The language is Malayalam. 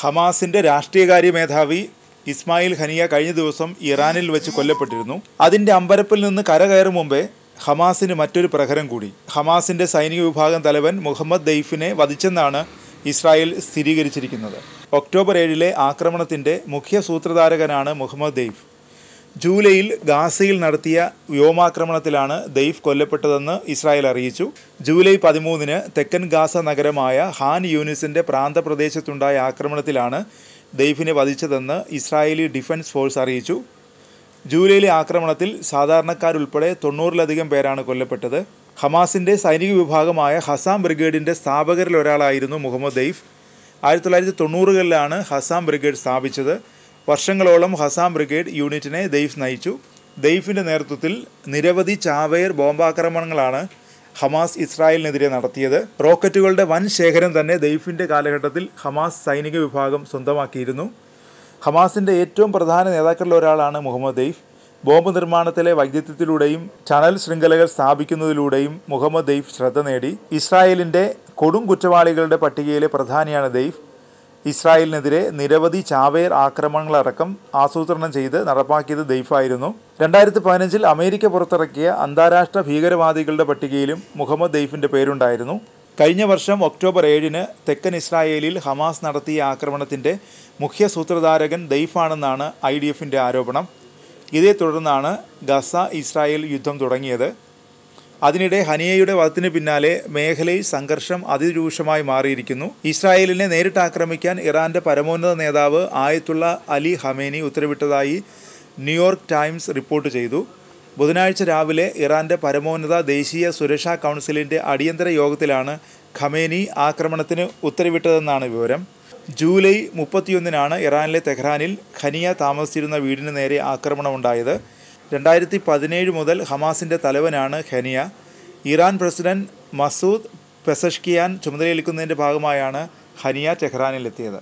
ഹമാസിന്റെ രാഷ്ട്രീയകാര്യ മേധാവി ഇസ്മായിൽ ഹനിയ കഴിഞ്ഞ ദിവസം ഇറാനിൽ വെച്ച് കൊല്ലപ്പെട്ടിരുന്നു അതിന്റെ അമ്പരപ്പിൽ നിന്ന് കരകയറും മുമ്പേ ഹമാസിന് മറ്റൊരു പ്രഹരം കൂടി ഹമാസിന്റെ സൈനിക വിഭാഗം തലവൻ മുഹമ്മദ് ദൈഫിനെ വധിച്ചെന്നാണ് ഇസ്രായേൽ സ്ഥിരീകരിച്ചിരിക്കുന്നത് ഒക്ടോബർ ഏഴിലെ ആക്രമണത്തിന്റെ മുഖ്യ സൂത്രധാരകനാണ് മുഹമ്മദ് ദൈഫ് ജൂലൈയിൽ ഗാസയിൽ നടത്തിയ വ്യോമാക്രമണത്തിലാണ് ദെയ്ഫ് കൊല്ലപ്പെട്ടതെന്ന് ഇസ്രായേൽ അറിയിച്ചു ജൂലൈ പതിമൂന്നിന് തെക്കൻ ഗാസ നഗരമായ ഹാൻ യൂനിസിൻ്റെ പ്രാന്തപ്രദേശത്തുണ്ടായ ആക്രമണത്തിലാണ് ദെയ്ഫിനെ വധിച്ചതെന്ന് ഇസ്രായേലി ഡിഫൻസ് ഫോഴ്സ് അറിയിച്ചു ജൂലൈയിലെ ആക്രമണത്തിൽ സാധാരണക്കാരുൾപ്പെടെ തൊണ്ണൂറിലധികം പേരാണ് കൊല്ലപ്പെട്ടത് ഹമാസിൻ്റെ സൈനിക വിഭാഗമായ ഹസാം ബ്രിഗേഡിൻ്റെ സ്ഥാപകരിലൊരാളായിരുന്നു ഒരാളായിരുന്നു മുഹമ്മദ് ദെയ്ഫ് ആയിരത്തി തൊള്ളായിരത്തി തൊണ്ണൂറുകളിലാണ് ഹസാം ബ്രിഗേഡ് സ്ഥാപിച്ചത് വർഷങ്ങളോളം ഹസാം ബ്രിഗേഡ് യൂണിറ്റിനെ ദെയ്ഫ് നയിച്ചു ദെയ്ഫിൻ്റെ നേതൃത്വത്തിൽ നിരവധി ചാവേർ ബോംബാക്രമണങ്ങളാണ് ഹമാസ് ഇസ്രായേലിനെതിരെ നടത്തിയത് റോക്കറ്റുകളുടെ വൻ ശേഖരം തന്നെ ദെയ്ഫിൻ്റെ കാലഘട്ടത്തിൽ ഹമാസ് സൈനിക വിഭാഗം സ്വന്തമാക്കിയിരുന്നു ഹമാസിൻ്റെ ഏറ്റവും പ്രധാന നേതാക്കളിൽ ഒരാളാണ് മുഹമ്മദ് ദെയ്ഫ് ബോംബ് നിർമ്മാണത്തിലെ വൈദഗ്ധ്യത്തിലൂടെയും ചണൽ ശൃംഖലകൾ സ്ഥാപിക്കുന്നതിലൂടെയും മുഹമ്മദ് ദെയ്ഫ് ശ്രദ്ധ നേടി ഇസ്രായേലിൻ്റെ കൊടും കുറ്റവാളികളുടെ പട്ടികയിലെ പ്രധാനിയാണ് ദെയ്ഫ് ഇസ്രായേലിനെതിരെ നിരവധി ചാവേർ ആക്രമണങ്ങളടക്കം ആസൂത്രണം ചെയ്ത് നടപ്പാക്കിയത് ദൈഫായിരുന്നു രണ്ടായിരത്തി പതിനഞ്ചിൽ അമേരിക്ക പുറത്തിറക്കിയ അന്താരാഷ്ട്ര ഭീകരവാദികളുടെ പട്ടികയിലും മുഹമ്മദ് ദെയ്ഫിൻ്റെ പേരുണ്ടായിരുന്നു കഴിഞ്ഞ വർഷം ഒക്ടോബർ ഏഴിന് തെക്കൻ ഇസ്രായേലിൽ ഹമാസ് നടത്തിയ ആക്രമണത്തിൻ്റെ മുഖ്യ സൂത്രധാരകൻ ദൈഫാണെന്നാണ് ഐ ഡി എഫിൻ്റെ ആരോപണം ഇതേ തുടർന്നാണ് ഗസ ഇസ്രായേൽ യുദ്ധം തുടങ്ങിയത് അതിനിടെ ഹനിയയുടെ വധത്തിന് പിന്നാലെ മേഖലയിൽ സംഘർഷം അതിരൂക്ഷമായി മാറിയിരിക്കുന്നു ഇസ്രായേലിനെ നേരിട്ട് ആക്രമിക്കാൻ ഇറാന്റെ പരമോന്നത നേതാവ് ആയത്തുള്ള അലി ഹമേനി ഉത്തരവിട്ടതായി ന്യൂയോർക്ക് ടൈംസ് റിപ്പോർട്ട് ചെയ്തു ബുധനാഴ്ച രാവിലെ ഇറാന്റെ പരമോന്നത ദേശീയ സുരക്ഷാ കൗൺസിലിന്റെ അടിയന്തര യോഗത്തിലാണ് ഖമേനി ആക്രമണത്തിന് ഉത്തരവിട്ടതെന്നാണ് വിവരം ജൂലൈ മുപ്പത്തിയൊന്നിനാണ് ഇറാനിലെ തെഹ്റാനിൽ ഖനിയ താമസിച്ചിരുന്ന വീടിന് നേരെ ആക്രമണമുണ്ടായത് രണ്ടായിരത്തി പതിനേഴ് മുതൽ ഹമാസിൻ്റെ തലവനാണ് Haniyeh Iran president Masoud Pezeshkian ചുമതലയേൽക്കുന്നതിൻ്റെ ഭാഗമായാണ് ഹനിയ ടെഹ്റാനിലെത്തിയത്